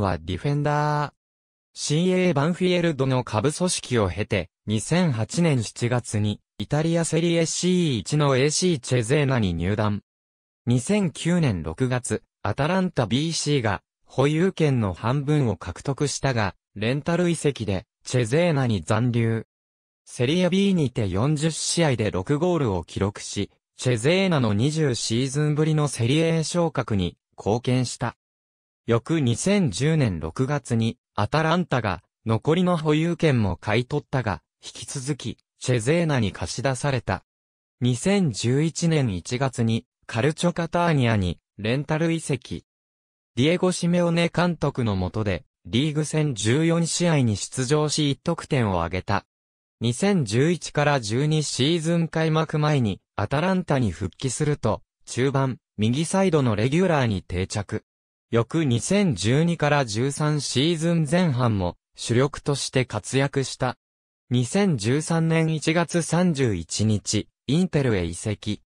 はディフェンダー。CA バンフィエルドの下部組織を経て、2008年7月に、イタリアセリエ C1 の AC チェゼーナに入団。2009年6月、アタランタ BC が、保有権の半分を獲得したが、レンタル移籍で、チェゼーナに残留。セリア B にて40試合で6ゴールを記録し、チェゼーナの20シーズンぶりのセリエ A 昇格に貢献した。翌2010年6月に、アタランタが、残りの保有権も買い取ったが、引き続き、チェゼーナに貸し出された。2011年1月に、カルチョカターニアに、レンタル移籍。ディエゴ・シメオネ監督の下で、リーグ戦14試合に出場し1得点を挙げた。2011から12シーズン開幕前に、アタランタに復帰すると、中盤、右サイドのレギュラーに定着。翌2012から13シーズン前半も主力として活躍した。2013年1月31日、インテルへ移籍。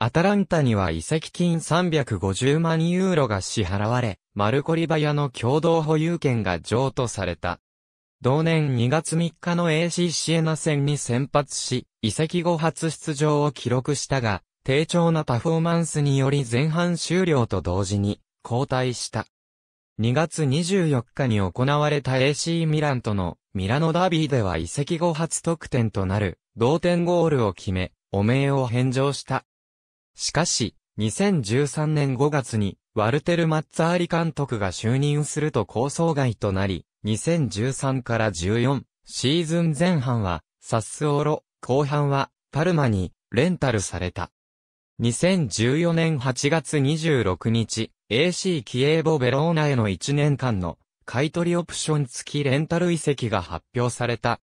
アタランタには移籍金350万ユーロが支払われ、マルコリバヤの共同保有権が譲渡された。同年2月3日の AC シエナ戦に先発し、移籍後初出場を記録したが、低調なパフォーマンスにより前半終了と同時に、交代した。2月24日に行われた AC ミランとのミラノダービーでは移籍後初得点となる同点ゴールを決め、汚名を返上した。しかし、2013年5月にワルテル・マッツァーリ監督が就任すると構想外となり、2013から14シーズン前半はサッスオロ、後半はパルマにレンタルされた。2014年8月26日、AC キエーボベローナへの1年間の買取オプション付きレンタル移籍が発表された。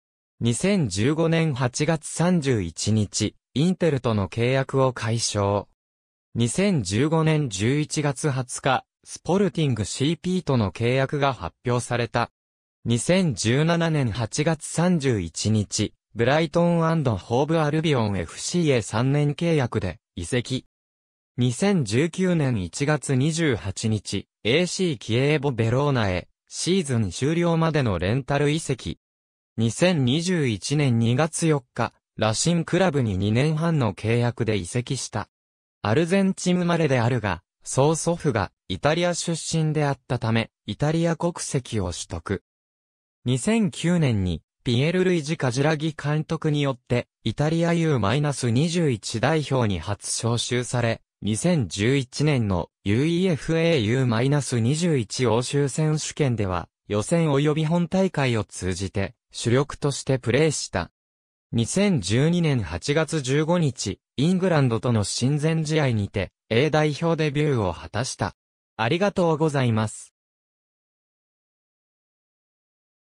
2015年8月31日、インテルとの契約を解消。2015年11月20日、スポルティング CP との契約が発表された。2017年8月31日、ブライトンホーブアルビオン FC へ3年契約で移籍。2019年1月28日、AC キエーボベローナへ、シーズン終了までのレンタル移籍。2021年2月4日、ラシンクラブに2年半の契約で移籍した。アルゼンチン生まれであるが、曽祖父がイタリア出身であったため、イタリア国籍を取得。2009年に、ピエル・ルイジ・カジラギ監督によって、イタリア U-21 代表に初招集され、2011年の UEFAU-21 欧州選手権では、予選及び本大会を通じて、主力としてプレーした。2012年8月15日、イングランドとの親善試合にて、A 代表デビューを果たした。ありがとうございます。